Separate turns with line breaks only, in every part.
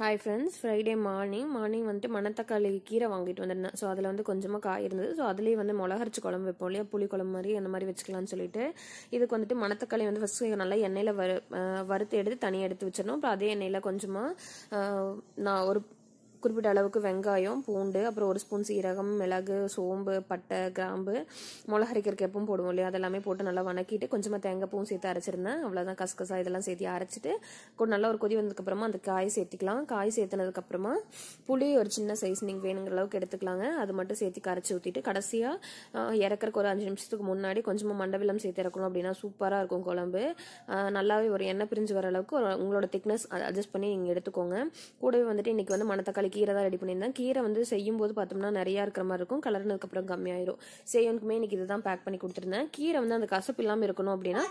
hi friends Friday morning morning வந்துட்டு மணத்தக்காளி கீரை வாங்கிட்டு வந்திருந்தேன் ஸோ அதில் வந்து கொஞ்சமாக காய் இருந்தது ஸோ அதுலேயே வந்து மிளகரிச்சு குழம்பு வைப்போம் இல்லையா புளி குழம்பு மாதிரி அந்த மாதிரி வச்சுக்கலாம்னு சொல்லிட்டு இதுக்கு வந்துட்டு மணத்தக்காளி வந்து ஃபஸ்ட்டு நல்லா எண்ணெயில் வறு வறுத்து எடுத்து தனியாக எடுத்து வச்சிடணும் அப்புறம் அதே எண்ணெயில் கொஞ்சமாக நான் ஒரு குறிப்பிட்ட அளவுக்கு வெங்காயம் பூண்டு அப்புறம் ஒரு ஸ்பூன் சீரகம் மிளகு சோம்பு பட்டை கிராம்பு மிளகரைக்கிறதுக்கு எப்பவும் போடுவோம் இல்லையா அதெல்லாமே போட்டு நல்லா வணக்கிட்டு கொஞ்சமாக தேங்காய் சேர்த்து அரைச்சிருந்தேன் அவ்வளோதான் கசகசா இதெல்லாம் சேர்த்து அரைச்சிட்டு கொஞ்சம் நல்லா ஒரு கொதி வந்ததுக்கப்புறமா அந்த காய் சேர்த்துக்கலாம் காய் சேர்த்துனதுக்கப்புறமா புளி ஒரு சின்ன சைஸ் நீங்கள் வேணுங்கிற அளவுக்கு எடுத்துக்கலாங்க அது மட்டும் சேர்த்து கரைச்சி ஊற்றிட்டு கடைசியாக இறக்குறக்கு ஒரு அஞ்சு நிமிஷத்துக்கு முன்னாடி கொஞ்சமாக மண்டபிலம் சேர்த்து இறக்கணும் அப்படின்னா சூப்பராக இருக்கும் குழம்பு நல்லாவே ஒரு எண்ணெய் பிரிஞ்சு வர அளவுக்கு உங்களோட திக்னஸ் அட்ஜஸ்ட் பண்ணி நீங்கள் எடுத்துக்கோங்க கூடவே வந்துட்டு இன்றைக்கி வந்து மணத்தக்காளி கீரை தான் ரெடி பண்ணியிருந்தேன் கீரை வந்து செய்யும்போது பார்த்தோம்னா நிறையா இருக்கிற மாதிரி இருக்கும் அப்புறம் கம்மியாயிரும் சேவனுக்குமே இன்றைக்கி இது தான் பேக் பண்ணி கொடுத்துருந்தேன் கீரை வந்து அந்த கசப்பு இல்லாமல் இருக்கணும் அப்படின்னா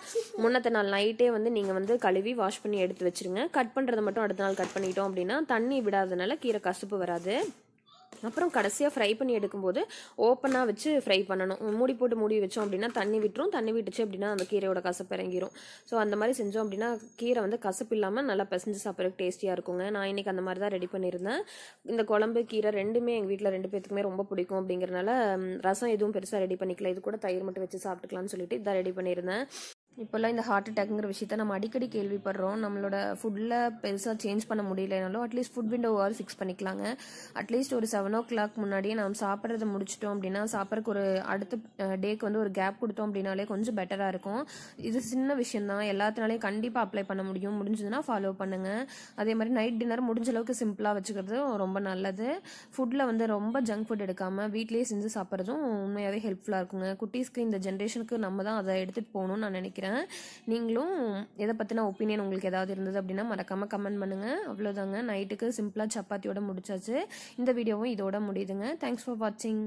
முன்னத்த நாள் நைட்டே வந்து நீங்கள் வந்து கழுவி வாஷ் பண்ணி எடுத்து வச்சிருங்க கட் பண்ணுறதை மட்டும் அடுத்த நாள் கட் பண்ணிட்டோம் அப்படின்னா தண்ணி விடாதனால கீரை கசப்பு வராது அப்புறம் கடைசியாக ஃப்ரை பண்ணி எடுக்கும்போது ஓப்பனாக வச்சு ஃப்ரை பண்ணணும் மூடி போட்டு மூடி வச்சோம் அப்படின்னா தண்ணி விட்டுரும் தண்ணி விட்டுச்சு அப்படின்னா அந்த கீரையோட கசப்பு இறங்கிரும் ஸோ அந்த மாதிரி செஞ்சோம் அப்படின்னா கீரை வந்து கசப்பு இல்லாமல் நல்லா பிசைஞ்சு சாப்பிட்றதுக்கு டேஸ்டியாக இருக்குங்க நான் இன்றைக்கி அந்த மாதிரி தான் ரெடி பண்ணியிருந்தேன் இந்த குழம்பு கீரை ரெண்டுமே எங்கள் வீட்டில் ரெண்டு பேத்துக்குமே ரொம்ப பிடிக்கும் அப்படிங்கிறனால ரசம் எதுவும் பெருசாக ரெடி பண்ணிக்கல இது கூட தயிர் மட்டும் வச்சு சாப்பிட்டுக்கலாம்னு சொல்லிட்டு இதான் ரெடி பண்ணியிருந்தேன் இப்போல்லாம் இந்த ஹார்ட் அட்டாக்ங்கிற விஷயத்த நம்ம அடிக்கடி கேள்விப்படுறோம் நம்மளோட ஃபுட்டில் பெருசாக சேஞ்ச் பண்ண முடியலனாலும் at least food window over fix பண்ணிக்கலாங்க அட்லீஸ்ட் ஒரு செவன் ஓ கிளாக் முன்னாடியே நம்ம சாப்பிட்றத முடிச்சிட்டோம் அப்படின்னா சாப்பிட்றக்கு ஒரு அடுத்த டேக்கு வந்து ஒரு கேப் கொடுத்தோம் அப்படின்னாலே கொஞ்சம் பெட்டராக இருக்கும் இது சின்ன தான் எல்லாத்தினாலையும் கண்டிப்பாக அப்ளை பண்ண முடியும் முடிஞ்சதுன்னா ஃபாலோ பண்ணுங்கள் அதே மாதிரி நைட் டின்னர் முடிஞ்ச அளவுக்கு சிம்பிளாக வச்சுக்கிறது ரொம்ப நல்லது ஃபுட்டில் வந்து ரொம்ப ஜங்க் ஃபுட் எடுக்காமல் வீட்லேயே செஞ்சு சாப்பிட்றதும் உண்மையாகவே ஹெல்ப்ஃபுல்லாக இருக்குங்க குட்டீஸ்க்கு இந்த ஜென்ரேஷனுக்கு நம்ம தான் அதை எடுத்துகிட்டு போகணும்னு நான் நினைக்கிறேன் நினைக்கிறேன் நீங்களும் எதை பற்றின ஒப்பீனியன் உங்களுக்கு ஏதாவது இருந்தது அப்படின்னா மறக்காமல் கமெண்ட் பண்ணுங்கள் அவ்வளோதாங்க நைட்டுக்கு சிம்பிளாக சப்பாத்தியோட முடிச்சாச்சு இந்த வீடியோவும் இதோட முடியுதுங்க தேங்க்ஸ் ஃபார் வாட்சிங்